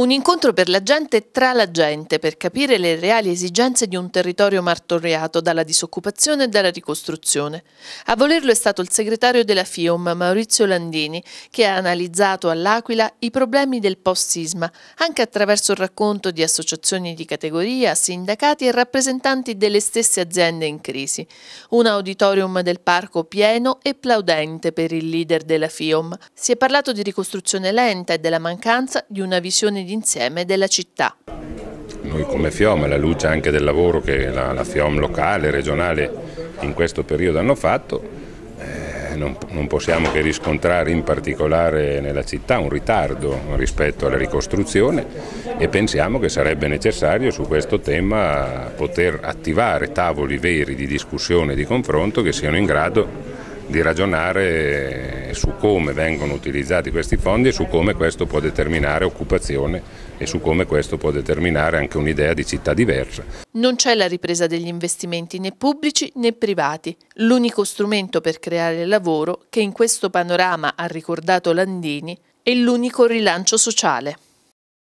Un incontro per la gente tra la gente per capire le reali esigenze di un territorio martoriato dalla disoccupazione e dalla ricostruzione. A volerlo è stato il segretario della FIOM Maurizio Landini che ha analizzato all'Aquila i problemi del post-sisma anche attraverso il racconto di associazioni di categoria, sindacati e rappresentanti delle stesse aziende in crisi. Un auditorium del parco pieno e plaudente per il leader della FIOM. Si è parlato di ricostruzione lenta e della mancanza di una visione di d'insieme della città. Noi come FIOM, alla luce anche del lavoro che la, la FIOM locale, regionale in questo periodo hanno fatto, eh, non, non possiamo che riscontrare in particolare nella città un ritardo rispetto alla ricostruzione e pensiamo che sarebbe necessario su questo tema poter attivare tavoli veri di discussione e di confronto che siano in grado di ragionare su come vengono utilizzati questi fondi e su come questo può determinare occupazione e su come questo può determinare anche un'idea di città diversa. Non c'è la ripresa degli investimenti né pubblici né privati, l'unico strumento per creare lavoro che in questo panorama ha ricordato Landini è l'unico rilancio sociale.